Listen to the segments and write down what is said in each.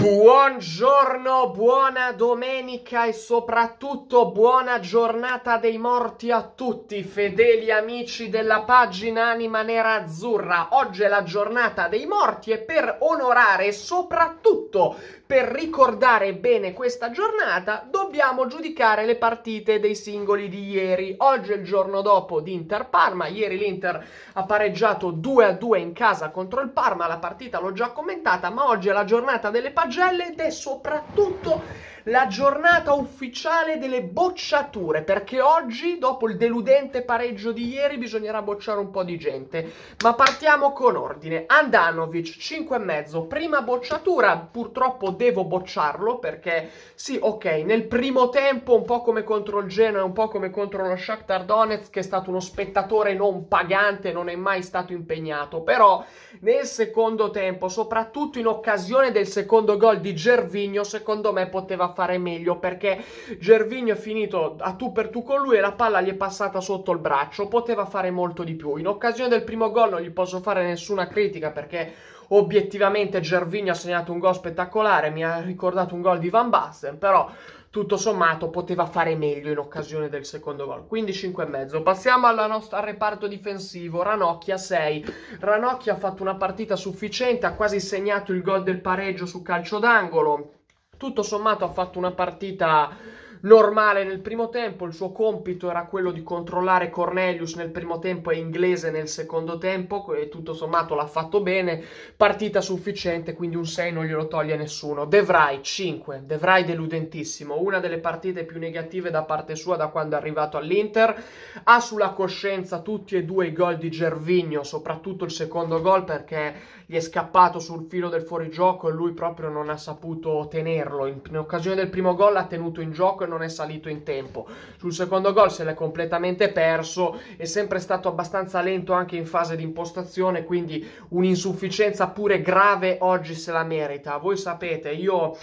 Buongiorno, buona domenica e soprattutto buona giornata dei morti a tutti, fedeli amici della pagina Anima Nera Azzurra. Oggi è la giornata dei morti e per onorare e soprattutto per ricordare bene questa giornata dobbiamo giudicare le partite dei singoli di ieri. Oggi è il giorno dopo di Inter-Parma, ieri l'Inter ha pareggiato 2-2 a in casa contro il Parma, la partita l'ho già commentata, ma oggi è la giornata delle pagine flagella ed è soprattutto la giornata ufficiale delle bocciature, perché oggi, dopo il deludente pareggio di ieri, bisognerà bocciare un po' di gente. Ma partiamo con ordine. Andanovic, 5,5, prima bocciatura, purtroppo devo bocciarlo perché sì, ok, nel primo tempo un po' come contro il Genoa, un po' come contro lo Shakhtar Donetsk, che è stato uno spettatore non pagante, non è mai stato impegnato, però nel secondo tempo, soprattutto in occasione del secondo gol di Gervigno, secondo me poteva fare meglio perché Gervinio è finito a tu per tu con lui e la palla gli è passata sotto il braccio, poteva fare molto di più. In occasione del primo gol non gli posso fare nessuna critica perché obiettivamente Gervinio ha segnato un gol spettacolare, mi ha ricordato un gol di Van Basten, però tutto sommato poteva fare meglio in occasione del secondo gol. Quindi 5,5. Passiamo nostra, al reparto difensivo. Ranocchia 6. Ranocchia ha fatto una partita sufficiente, ha quasi segnato il gol del pareggio su calcio d'angolo tutto sommato ha fatto una partita normale nel primo tempo, il suo compito era quello di controllare Cornelius nel primo tempo e Inglese nel secondo tempo e tutto sommato l'ha fatto bene, partita sufficiente, quindi un 6 non glielo toglie nessuno. De Vrij 5, De Vrij deludentissimo, una delle partite più negative da parte sua da quando è arrivato all'Inter, ha sulla coscienza tutti e due i gol di Gervigno, soprattutto il secondo gol perché gli è scappato sul filo del fuorigioco e lui proprio non ha saputo tenerlo. In occasione del primo gol ha tenuto in gioco non è salito in tempo. Sul secondo gol se l'è completamente perso, è sempre stato abbastanza lento anche in fase di impostazione, quindi un'insufficienza pure grave oggi se la merita. Voi sapete, io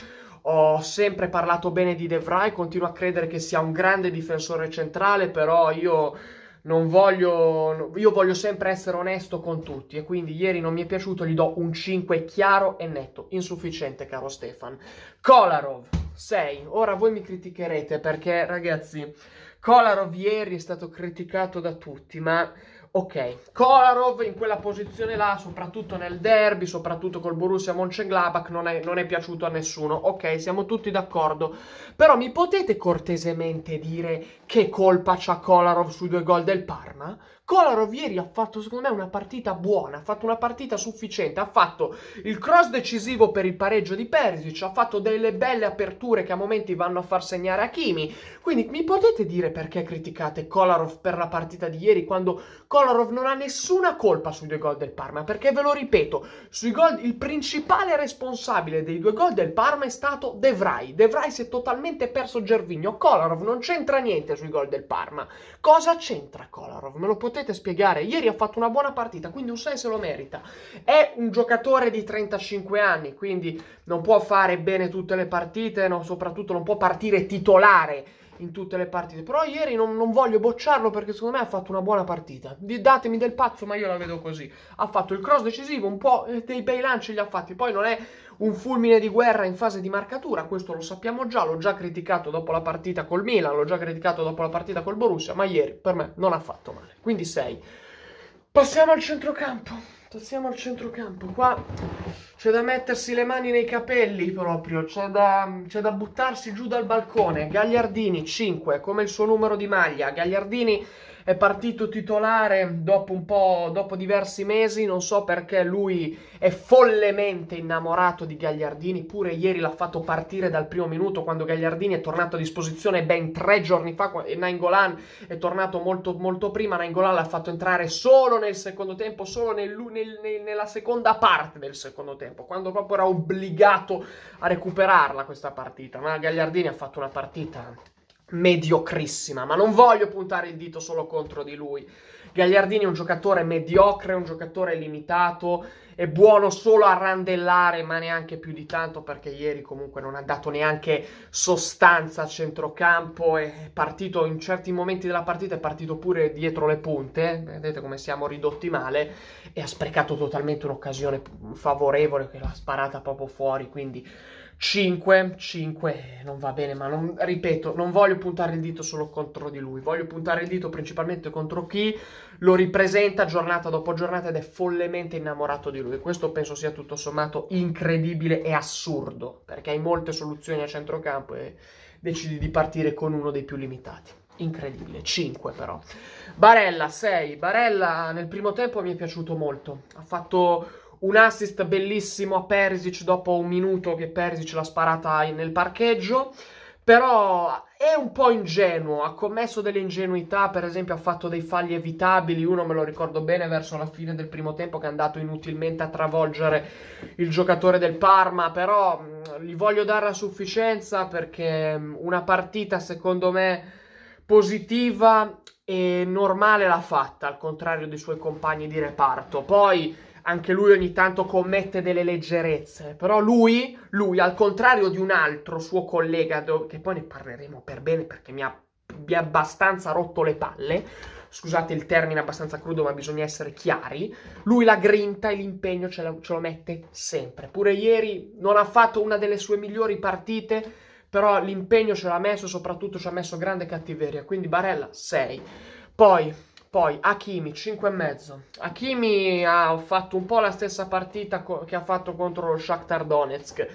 ho sempre parlato bene di De Vrij, continuo a credere che sia un grande difensore centrale, però io non voglio, io voglio sempre essere onesto con tutti e quindi ieri non mi è piaciuto, gli do un 5 chiaro e netto, insufficiente caro Stefan. Kolarov. 6. Ora voi mi criticherete perché, ragazzi, Kolarov ieri è stato criticato da tutti, ma Ok, Kolarov in quella posizione là, soprattutto nel derby, soprattutto col Borussia Mönchengladbach, non è, non è piaciuto a nessuno. Ok, siamo tutti d'accordo. Però mi potete cortesemente dire che colpa c'ha Kolarov sui due gol del Parma? Kolarov ieri ha fatto, secondo me, una partita buona, ha fatto una partita sufficiente, ha fatto il cross decisivo per il pareggio di Persic, ha fatto delle belle aperture che a momenti vanno a far segnare Hakimi. Quindi mi potete dire perché criticate Kolarov per la partita di ieri quando Kolarov Kolarov non ha nessuna colpa sui due gol del Parma, perché ve lo ripeto, sui gol il principale responsabile dei due gol del Parma è stato De Vrij. De Vrij si è totalmente perso Gervigno, Kolarov non c'entra niente sui gol del Parma. Cosa c'entra Kolarov? Me lo potete spiegare? Ieri ha fatto una buona partita, quindi un 6 se lo merita. È un giocatore di 35 anni, quindi non può fare bene tutte le partite, no? soprattutto non può partire titolare in tutte le partite. Però ieri non, non, voglio bocciarlo perché secondo me ha fatto una buona partita. Datemi del pazzo, ma io la vedo così. Ha fatto il cross decisivo, un po' eh, dei bei lanci li ha fatti. Poi non è un fulmine di guerra in fase di marcatura, questo lo sappiamo già, l'ho già criticato dopo la partita col Milan, l'ho già criticato dopo la partita col Borussia, ma ieri per me non ha fatto male. Quindi 6. Passiamo al centrocampo. Passiamo al centrocampo. Qua c'è da mettersi le mani nei capelli proprio. C'è da, c'è da buttarsi giù dal balcone. Gagliardini 5 come il suo numero di maglia. Gagliardini è partito titolare dopo un po', dopo diversi mesi, non so perché lui è follemente innamorato di Gagliardini, pure ieri l'ha fatto partire dal primo minuto quando Gagliardini è tornato a disposizione ben tre giorni fa, e Nainggolan è tornato molto, molto prima, Nainggolan l'ha fatto entrare solo nel secondo tempo, solo nel, nel, nel, nella seconda parte del secondo tempo, quando proprio era obbligato a recuperarla questa partita, ma Gagliardini ha fatto una partita mediocrissima, ma non voglio puntare il dito solo contro di lui. Gagliardini è un giocatore mediocre, un giocatore limitato, è buono solo a randellare, ma neanche più di tanto perché ieri comunque non ha dato neanche sostanza a centrocampo, è partito in certi momenti della partita, è partito pure dietro le punte, vedete come siamo ridotti male, e ha sprecato totalmente un'occasione favorevole che l'ha sparata proprio fuori, quindi 5, 5 non va bene, ma non, ripeto, non voglio puntare il dito solo contro di lui, voglio puntare il dito principalmente contro chi lo ripresenta giornata dopo giornata ed è follemente innamorato di lui. Questo penso sia tutto sommato incredibile e assurdo, perché hai molte soluzioni a centrocampo e decidi di partire con uno dei più limitati. Incredibile, 5 però. Barella 6, Barella nel primo tempo mi è piaciuto molto, ha fatto un assist bellissimo a Perisic dopo un minuto che Perisic l'ha sparata nel parcheggio. Però è un po' ingenuo, ha commesso delle ingenuità, per esempio ha fatto dei falli evitabili, uno me lo ricordo bene verso la fine del primo tempo che è andato inutilmente a travolgere il giocatore del Parma, però gli voglio dare a sufficienza perché una partita secondo me positiva e normale l'ha fatta, al contrario dei suoi compagni di reparto. Poi anche lui ogni tanto commette delle leggerezze, però lui, lui al contrario di un altro suo collega, che poi ne parleremo per bene perché mi ha, mi ha abbastanza rotto le palle, scusate il termine abbastanza crudo ma bisogna essere chiari, lui la grinta e l'impegno ce, la, ce lo mette sempre. Pure ieri non ha fatto una delle sue migliori partite, però l'impegno ce l'ha messo, soprattutto ci ha messo grande cattiveria, quindi Barella 6. Poi poi Hakimi 5,5. Hakimi ha fatto un po' la stessa partita co- che ha fatto contro lo Shakhtar Donetsk.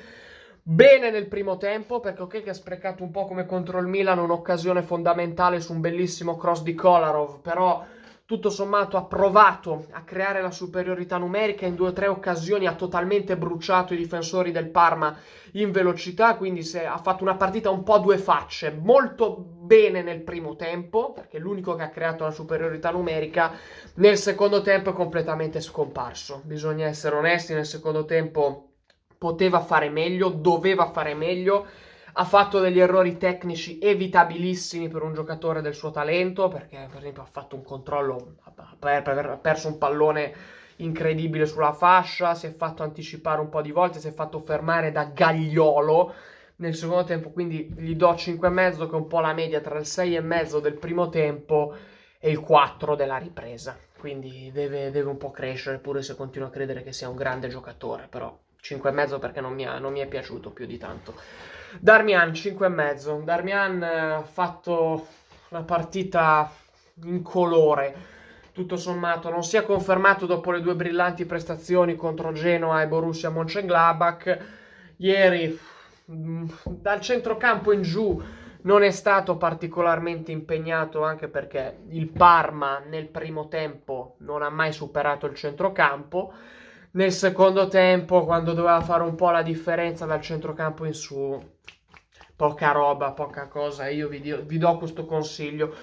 Bene nel primo tempo perché ok che ha sprecato un po' come contro il Milan un'occasione fondamentale su un bellissimo cross di Kolarov, però tutto sommato ha provato a creare la superiorità numerica, in due o tre occasioni ha totalmente bruciato i difensori del Parma in velocità, quindi ha fatto una partita un po' a due facce, molto bene nel primo tempo, perché è l'unico che ha creato la superiorità numerica, nel secondo tempo è completamente scomparso, bisogna essere onesti, nel secondo tempo poteva fare meglio, doveva fare meglio, ha fatto degli errori tecnici evitabilissimi per un giocatore del suo talento, perché per esempio ha fatto un controllo, ha perso un pallone incredibile sulla fascia, si è fatto anticipare un po' di volte, si è fatto fermare da Gagliolo nel secondo tempo, quindi gli do 5,5 che è un po' la media tra il 6,5 del primo tempo e il 4 della ripresa, quindi deve, deve un po' crescere pure se continua a credere che sia un grande giocatore, però 5,5 perché non mi, ha, non mi, è piaciuto più di tanto. Darmian mezzo. Darmian eh, ha fatto una partita incolore. Tutto sommato, non si è confermato dopo le due brillanti prestazioni contro Genoa e Borussia Mönchengladbach. Ieri, mm, dal centrocampo in giù, non è stato particolarmente impegnato anche perché il Parma nel primo tempo non ha mai superato il centrocampo nel secondo tempo quando doveva fare un po' la differenza dal centrocampo in su. Poca roba, poca cosa. Io vi, do, vi do questo consiglio.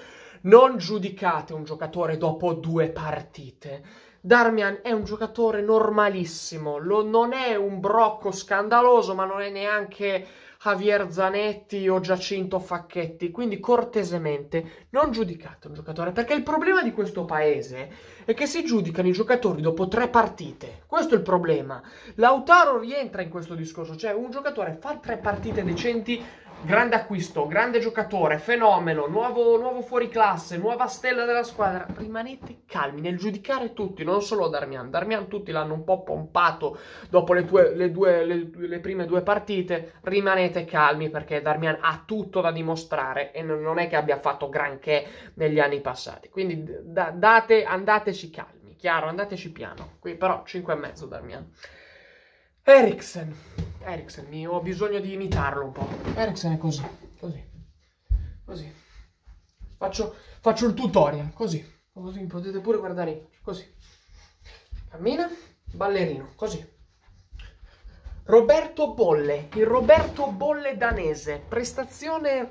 Non giudicate un giocatore dopo due partite. Darmian è un giocatore normalissimo, lo, non è un brocco scandaloso, ma non è neanche Javier Zanetti o Giacinto Facchetti. Quindi cortesemente non giudicate un giocatore, perché il problema di questo paese è che si giudicano i giocatori dopo tre partite. Questo è il problema. Lautaro rientra in questo discorso, cioè un giocatore fa tre partite decenti grande acquisto, grande giocatore, fenomeno, nuovo, nuovo fuoriclasse, nuova stella della squadra. Rimanete calmi nel giudicare tutti, non solo Darmian. Darmian tutti l'hanno un po' pompato dopo le, tue, le, due, le, le prime due partite. Rimanete calmi perché Darmian ha tutto da dimostrare e non è che abbia fatto granché negli anni passati. Quindi da, date, andateci calmi, chiaro, andateci piano. Qui però 5,5 Darmian. Eriksen. Ericsson, mi, ho bisogno di imitarlo un po'. Ericsson è così, così, così. Faccio, faccio il tutorial, così, così, potete pure guardare, così. Cammina, ballerino, così. Roberto Bolle, il Roberto Bolle danese, prestazione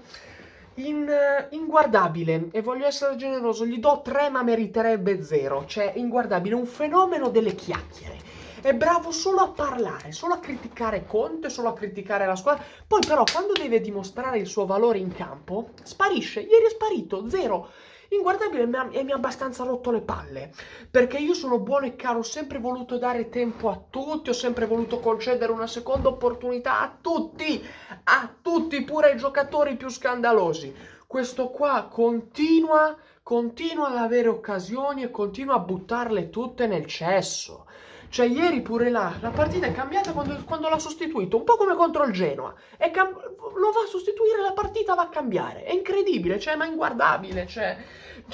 in, eh, inguardabile e voglio essere generoso, gli do tre ma meriterebbe zero, cioè inguardabile, un fenomeno delle chiacchiere è bravo solo a parlare, solo a criticare Conte, solo a criticare la squadra. Poi però quando deve dimostrare il suo valore in campo, sparisce. Ieri è sparito, zero inguardabile e mi ha abbastanza rotto le palle perché io sono buono e caro ho sempre voluto dare tempo a tutti ho sempre voluto concedere una seconda opportunità a tutti a tutti pure ai giocatori più scandalosi questo qua continua continua ad avere occasioni e continua a buttarle tutte nel cesso cioè ieri pure là, la partita è cambiata quando, quando l'ha sostituito, un po' come contro il Genoa. Cam- lo va a sostituire, la partita va a cambiare. È incredibile, cioè, ma inguardabile, cioè,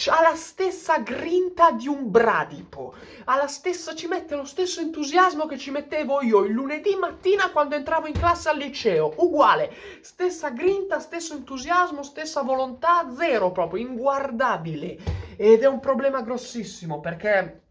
ha la stessa grinta di un bradipo, ha la stessa, ci mette lo stesso entusiasmo che ci mettevo io il lunedì mattina quando entravo in classe al liceo, uguale, stessa grinta, stesso entusiasmo, stessa volontà, zero proprio, inguardabile. Ed è un problema grossissimo perché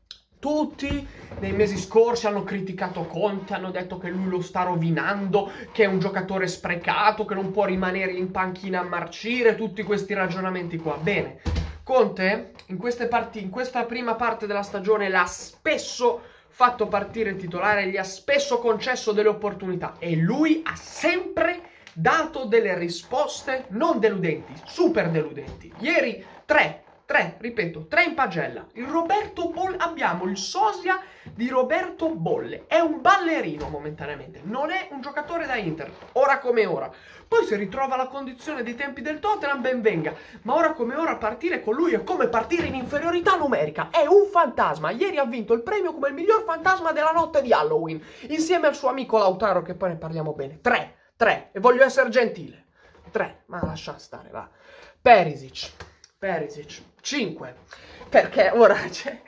tutti nei mesi scorsi hanno criticato Conte, hanno detto che lui lo sta rovinando, che è un giocatore sprecato, che non può rimanere in panchina a marcire, tutti questi ragionamenti qua. Bene, Conte in, parti, in questa prima parte della stagione l'ha spesso fatto partire il titolare, gli ha spesso concesso delle opportunità e lui ha sempre dato delle risposte non deludenti, super deludenti. Ieri 3, Tre, ripeto, tre in pagella. Il Roberto Bolle, abbiamo il sosia di Roberto Bolle. È un ballerino momentaneamente, non è un giocatore da Inter, ora come ora. Poi se ritrova la condizione dei tempi del Tottenham, ben venga. Ma ora come ora partire con lui è come partire in inferiorità numerica. È un fantasma. Ieri ha vinto il premio come il miglior fantasma della notte di Halloween, insieme al suo amico Lautaro, che poi ne parliamo bene. Tre, tre, e voglio essere gentile. Tre, ma lascia stare, va. Perisic, Perisic. 5. Perché ora cioè,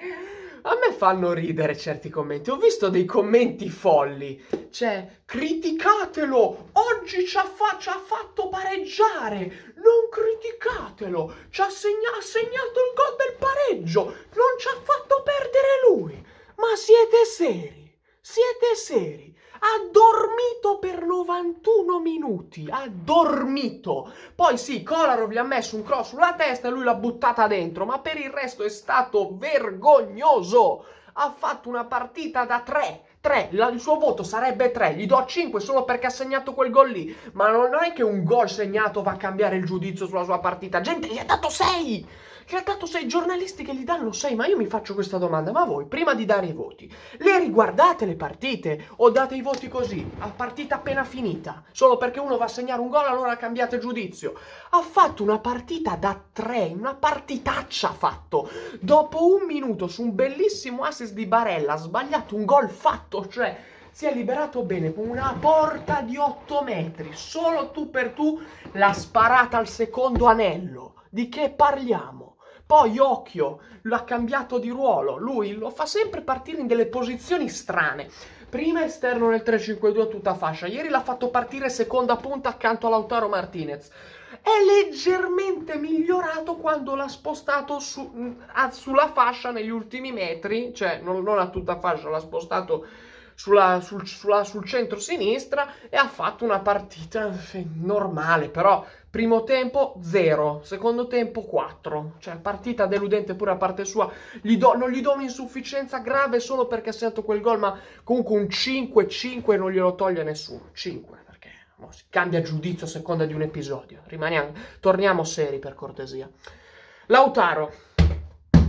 a me fanno ridere certi commenti. Ho visto dei commenti folli. Cioè, criticatelo! Oggi ci ha, fa- ci ha fatto pareggiare! Non criticatelo! Ci ha, segna- ha segnato il gol del pareggio! Non ci ha fatto perdere lui! Ma siete seri? Siete seri? ha dormito per 91 minuti, ha dormito. Poi sì, Kolarov gli ha messo un cross sulla testa e lui l'ha buttata dentro, ma per il resto è stato vergognoso. Ha fatto una partita da tre. 3, il suo voto sarebbe 3, gli do 5 solo perché ha segnato quel gol lì, ma non è che un gol segnato va a cambiare il giudizio sulla sua partita, gente gli ha dato 6! Cioè, dato sei giornalisti che gli danno sei. ma io mi faccio questa domanda, ma voi prima di dare i voti, le riguardate le partite o date i voti così, a partita appena finita, solo perché uno va a segnare un gol allora cambiate giudizio? Ha fatto una partita da tre, una partitaccia ha fatto, dopo un minuto su un bellissimo assist di Barella, ha sbagliato un gol fatto, cioè si è liberato bene con una porta di 8 metri, solo tu per tu l'ha sparata al secondo anello. Di che parliamo? Poi Occhio l'ha cambiato di ruolo, lui lo fa sempre partire in delle posizioni strane. Prima esterno nel 3-5-2 a tutta fascia, ieri l'ha fatto partire seconda punta accanto a Lautaro Martinez. È leggermente migliorato quando l'ha spostato su, a, sulla fascia negli ultimi metri, cioè non, non a tutta fascia, l'ha spostato sulla, sul, sulla, sul centro-sinistra e ha fatto una partita normale, però primo tempo 0, secondo tempo 4, cioè partita deludente pure a parte sua, gli do, non gli do un'insufficienza grave solo perché ha segnato quel gol, ma comunque un 5-5 non glielo toglie nessuno, 5 perché si cambia giudizio a seconda di un episodio, Rimaniamo, torniamo seri per cortesia. Lautaro,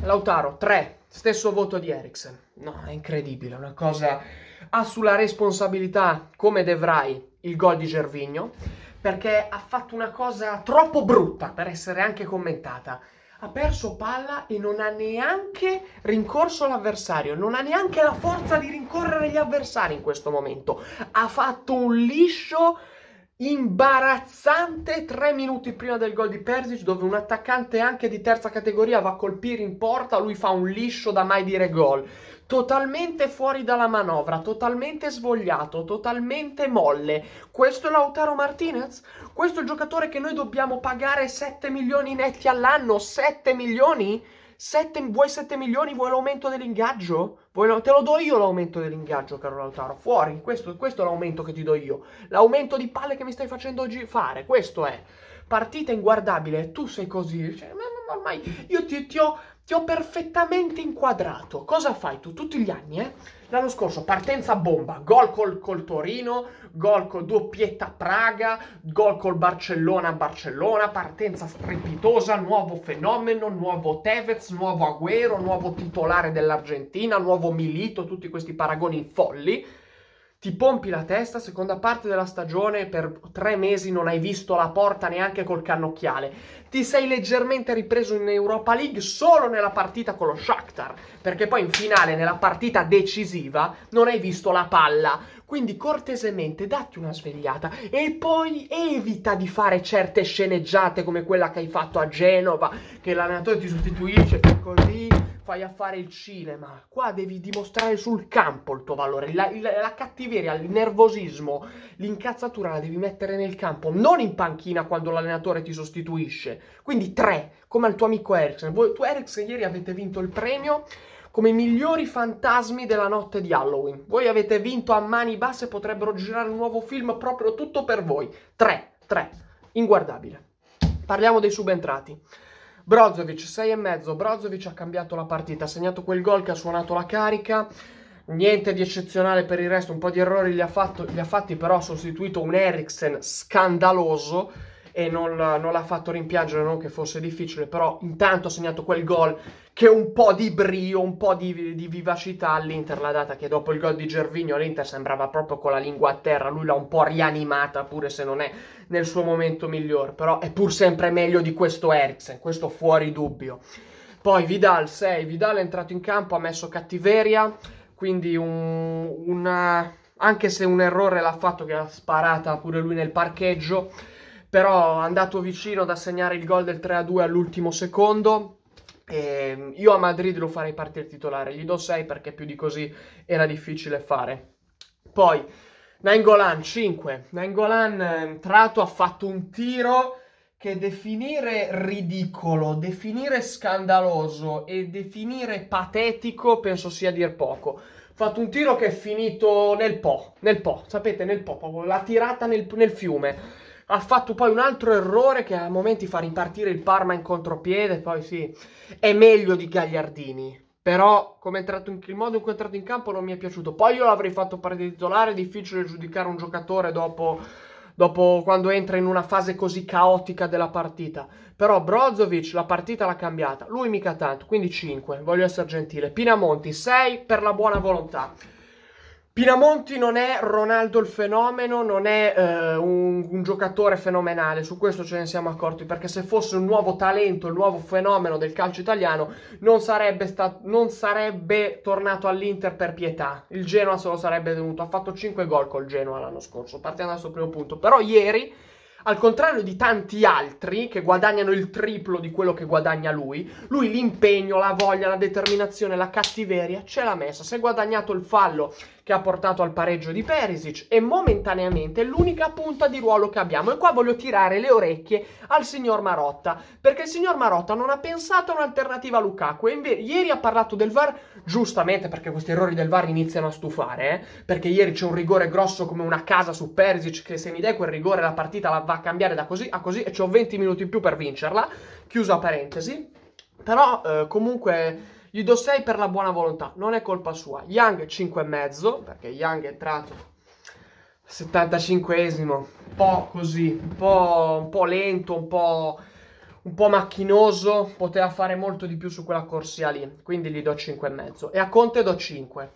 Lautaro 3, stesso voto di Eriksen. No, è incredibile, una cosa ha sulla responsabilità, come devrai il gol di Gervigno, perché ha fatto una cosa troppo brutta per essere anche commentata. Ha perso palla e non ha neanche rincorso l'avversario, non ha neanche la forza di rincorrere gli avversari in questo momento. Ha fatto un liscio imbarazzante tre minuti prima del gol di Persic dove un attaccante anche di terza categoria va a colpire in porta lui fa un liscio da mai dire gol totalmente fuori dalla manovra, totalmente svogliato, totalmente molle. Questo è Lautaro Martinez? Questo è il giocatore che noi dobbiamo pagare 7 milioni netti all'anno? 7 milioni? 7, vuoi 7 milioni? Vuoi l'aumento dell'ingaggio? Vuoi, te lo do io l'aumento dell'ingaggio, caro Lautaro. Fuori, questo, questo è l'aumento che ti do io. L'aumento di palle che mi stai facendo oggi fare, questo è partita inguardabile, tu sei così, cioè, ma, ma ormai io ti, ti, ho ti ho perfettamente inquadrato. Cosa fai tu tutti gli anni? Eh? L'anno scorso partenza bomba, gol col, col Torino, gol col doppietta Praga, gol col Barcellona Barcellona, partenza strepitosa, nuovo fenomeno, nuovo Tevez, nuovo Agüero, nuovo titolare dell'Argentina, nuovo Milito, tutti questi paragoni folli ti pompi la testa, seconda parte della stagione per tre mesi non hai visto la porta neanche col cannocchiale, ti sei leggermente ripreso in Europa League solo nella partita con lo Shakhtar, perché poi in finale, nella partita decisiva, non hai visto la palla quindi cortesemente datti una svegliata e poi evita di fare certe sceneggiate come quella che hai fatto a Genova, che l'allenatore ti sostituisce e così fai a fare il cinema. Qua devi dimostrare sul campo il tuo valore. La, il, la, cattiveria, il nervosismo, l'incazzatura la devi mettere nel campo, non in panchina quando l'allenatore ti sostituisce. Quindi tre, come al tuo amico Eriksen. Voi, tu Eriksen ieri avete vinto il premio come i migliori fantasmi della notte di Halloween. Voi avete vinto a mani basse, potrebbero girare un nuovo film proprio tutto per voi. 3, 3, inguardabile. Parliamo dei subentrati. Brozovic 6,5. Brozovic ha cambiato la partita, ha segnato quel gol che ha suonato la carica. Niente di eccezionale per il resto, un po' di errori li ha, fatto, li ha fatti, però ha sostituito un Eriksen scandaloso e non, non l'ha fatto rimpiangere, non che fosse difficile, però intanto ha segnato quel gol che un po' di brio, un po' di, di vivacità all'Inter l'ha data, che dopo il gol di Gervinio l'Inter sembrava proprio con la lingua a terra, lui l'ha un po' rianimata pure se non è nel suo momento migliore, però è pur sempre meglio di questo Eriksen, questo fuori dubbio. Poi Vidal 6, Vidal è entrato in campo, ha messo cattiveria, quindi un, una, anche se un errore l'ha fatto che ha sparata pure lui nel parcheggio, però è andato vicino ad assegnare il gol del 3-2 all'ultimo secondo. E ehm, io a Madrid lo farei partire titolare, gli do 6 perché più di così era difficile fare. Poi Nengolan 5. Nengolan è ehm, entrato, ha fatto un tiro che definire ridicolo, definire scandaloso e definire patetico penso sia dir poco. Ha fatto un tiro che è finito nel Po, nel Po, sapete, nel Po, la tirata nel, nel fiume ha fatto poi un altro errore che a momenti fa ripartire il Parma in contropiede, poi sì, è meglio di Gagliardini. Però come è entrato in, il modo in cui è entrato in campo non mi è piaciuto. Poi io l'avrei fatto partire titolare, è difficile giudicare un giocatore dopo, dopo quando entra in una fase così caotica della partita. Però Brozovic la partita l'ha cambiata, lui mica tanto, quindi 5, voglio essere gentile. Pinamonti 6 per la buona volontà. Pinamonti non è Ronaldo il fenomeno, non è eh, un, un, giocatore fenomenale, su questo ce ne siamo accorti, perché se fosse un nuovo talento, il nuovo fenomeno del calcio italiano, non sarebbe, stat- non sarebbe tornato all'Inter per pietà. Il Genoa se lo sarebbe tenuto, ha fatto 5 gol col Genoa l'anno scorso, partendo dal suo primo punto. Però ieri, al contrario di tanti altri che guadagnano il triplo di quello che guadagna lui, lui l'impegno, la voglia, la determinazione, la cattiveria ce l'ha messa. Se ha guadagnato il fallo che ha portato al pareggio di Perisic e momentaneamente l'unica punta di ruolo che abbiamo. E qua voglio tirare le orecchie al signor Marotta, perché il signor Marotta non ha pensato a un'alternativa a Lukaku. E inve- ieri ha parlato del VAR, giustamente perché questi errori del VAR iniziano a stufare, eh? perché ieri c'è un rigore grosso come una casa su Perisic che se mi dai quel rigore la partita la va a cambiare da così a così e ho 20 minuti in più per vincerla. Chiusa parentesi. Però eh, comunque gli do 6 per la buona volontà, non è colpa sua. Young 5,5 perché Young è entrato 75esimo, un po' così, un po', un po lento, un po', un po', macchinoso, poteva fare molto di più su quella corsia lì, quindi gli do 5,5 e a Conte do 5.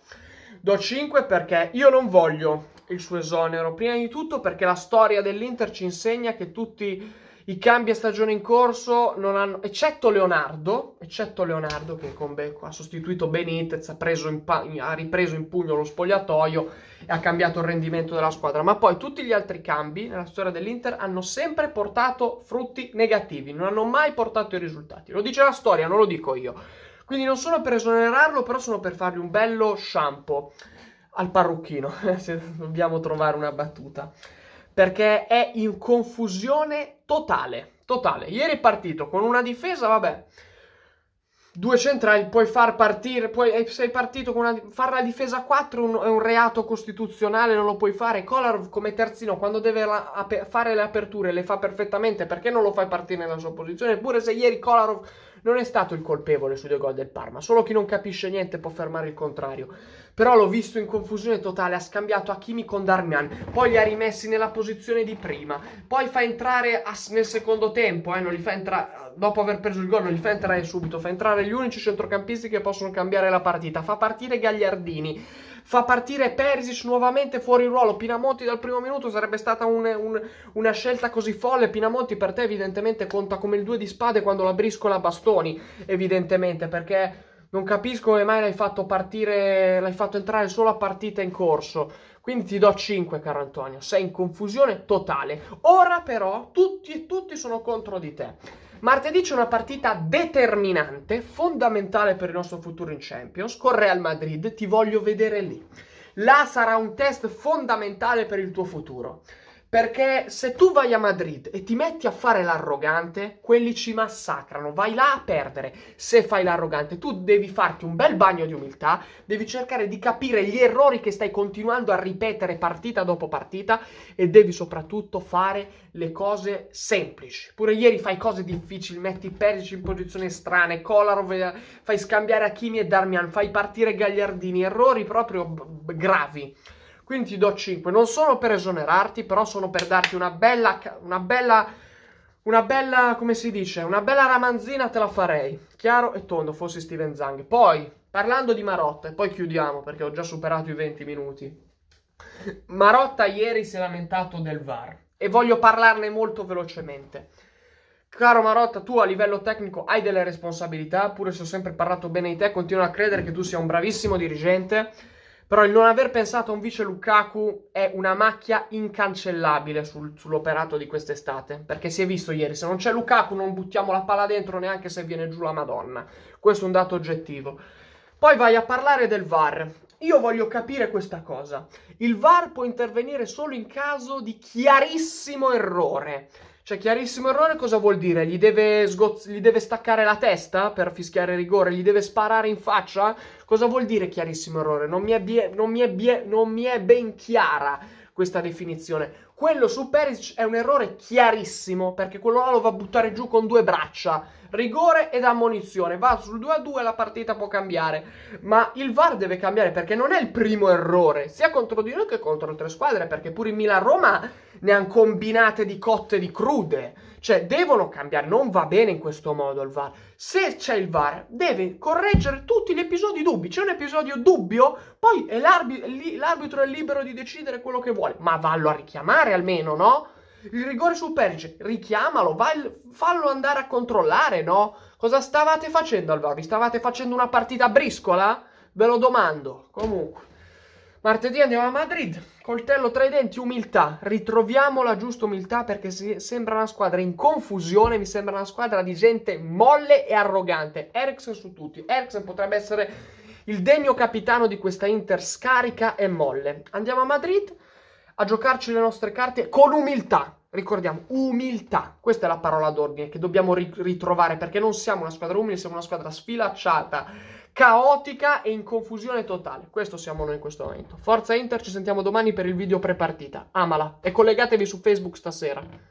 Do 5 perché io non voglio il suo esonero, prima di tutto perché la storia dell'Inter ci insegna che tutti i cambi a stagione in corso non hanno, eccetto Leonardo, eccetto Leonardo che con Becco ha sostituito Benitez, ha, pa- ha, ripreso in pugno lo spogliatoio e ha cambiato il rendimento della squadra. Ma poi tutti gli altri cambi nella storia dell'Inter hanno sempre portato frutti negativi, non hanno mai portato i risultati. Lo dice la storia, non lo dico io. Quindi non sono per esonerarlo, però sono per fargli un bello shampoo al parrucchino, se dobbiamo trovare una battuta perché è in confusione totale, totale. Ieri è partito con una difesa, vabbè, due centrali, puoi far partire, puoi, eh, sei partito con una, fare la difesa 4 un, è un reato costituzionale, non lo puoi fare. Kolarov come terzino, quando deve la, ape, fare le aperture, le fa perfettamente, perché non lo fai partire nella sua posizione? Eppure se ieri Kolarov non è stato il colpevole sui due gol del Parma, solo chi non capisce niente può fermare il contrario. Però l'ho visto in confusione totale, ha scambiato Hakimi con Darmian, poi li ha rimessi nella posizione di prima, poi fa entrare nel secondo tempo, eh, entra, dopo aver preso il gol non li fa entrare subito, fa entrare gli unici centrocampisti che possono cambiare la partita, fa partire Gagliardini fa partire Perisic nuovamente fuori ruolo. Pinamonti dal primo minuto sarebbe stata un, un, una scelta così folle. Pinamonti per te evidentemente conta come il due di spade quando la briscola a bastoni, evidentemente, perché non capisco come mai l'hai fatto partire, l'hai fatto entrare solo a partita in corso. Quindi ti do 5, caro Antonio. Sei in confusione totale. Ora però tutti e tutti sono contro di te. Martedì c'è una partita determinante, fondamentale per il nostro futuro in Champions, con Real Madrid, ti voglio vedere lì. Là sarà un test fondamentale per il tuo futuro. Perché se tu vai a Madrid e ti metti a fare l'arrogante, quelli ci massacrano, vai là a perdere. Se fai l'arrogante, tu devi farti un bel bagno di umiltà, devi cercare di capire gli errori che stai continuando a ripetere partita dopo partita e devi soprattutto fare le cose semplici. Pure ieri fai cose difficili, metti Perisic in posizioni strane, Kolarov, eh, fai scambiare Hakimi e Darmian, fai partire Gagliardini, errori proprio b- b- gravi. Quindi ti do 5. Non sono per esonerarti, però sono per darti una bella, una bella, una bella, come si dice, una bella ramanzina te la farei. Chiaro e tondo, fossi Steven Zang. Poi, parlando di Marotta, e poi chiudiamo perché ho già superato i 20 minuti. Marotta ieri si è lamentato del VAR e voglio parlarne molto velocemente. Caro Marotta, tu a livello tecnico hai delle responsabilità, pure se ho sempre parlato bene di te, continuo a credere che tu sia un bravissimo dirigente però il non aver pensato a un vice Lukaku è una macchia incancellabile sul, sull'operato di quest'estate. Perché si è visto ieri, se non c'è Lukaku non buttiamo la palla dentro neanche se viene giù la Madonna. Questo è un dato oggettivo. Poi vai a parlare del VAR. Io voglio capire questa cosa. Il VAR può intervenire solo in caso di chiarissimo errore. Cioè, chiarissimo errore cosa vuol dire? Gli deve, sgoz- gli deve staccare la testa per fischiare rigore? Gli deve sparare in faccia? Cosa vuol dire chiarissimo errore? Non mi è, bie- non mi è, bie- non mi è ben chiara questa definizione. Quello su Perisic è un errore chiarissimo, perché quello là lo va a buttare giù con due braccia. Rigore ed ammonizione. Va sul 2-2 a e la partita può cambiare. Ma il VAR deve cambiare perché non è il primo errore, sia contro di noi che contro altre squadre, perché pure in Milan-Roma ne hanno combinate di cotte di crude. Cioè, devono cambiare, non va bene in questo modo il VAR. Se c'è il VAR, deve correggere tutti gli episodi dubbi. C'è un episodio dubbio, poi è l'arbi- l'arbitro è libero di decidere quello che vuole, ma vallo a richiamare almeno, no? Il rigore su Perisic, richiamalo, vai, fallo andare a controllare, no? Cosa stavate facendo al VAR? Vi stavate facendo una partita briscola? Ve lo domando, comunque. Martedì andiamo a Madrid, coltello tra i denti, umiltà, ritroviamo la giusta umiltà perché sembra una squadra in confusione, mi sembra una squadra di gente molle e arrogante. Eriksen su tutti, Eriksen potrebbe essere il degno capitano di questa Inter scarica e molle. Andiamo a Madrid a giocarci le nostre carte con umiltà, ricordiamo, umiltà, questa è la parola d'ordine che dobbiamo ritrovare perché non siamo una squadra umile, siamo una squadra sfilacciata caotica e in confusione totale. Questo siamo noi in questo momento. Forza Inter, ci sentiamo domani per il video pre-partita. Amala e collegatevi su Facebook stasera.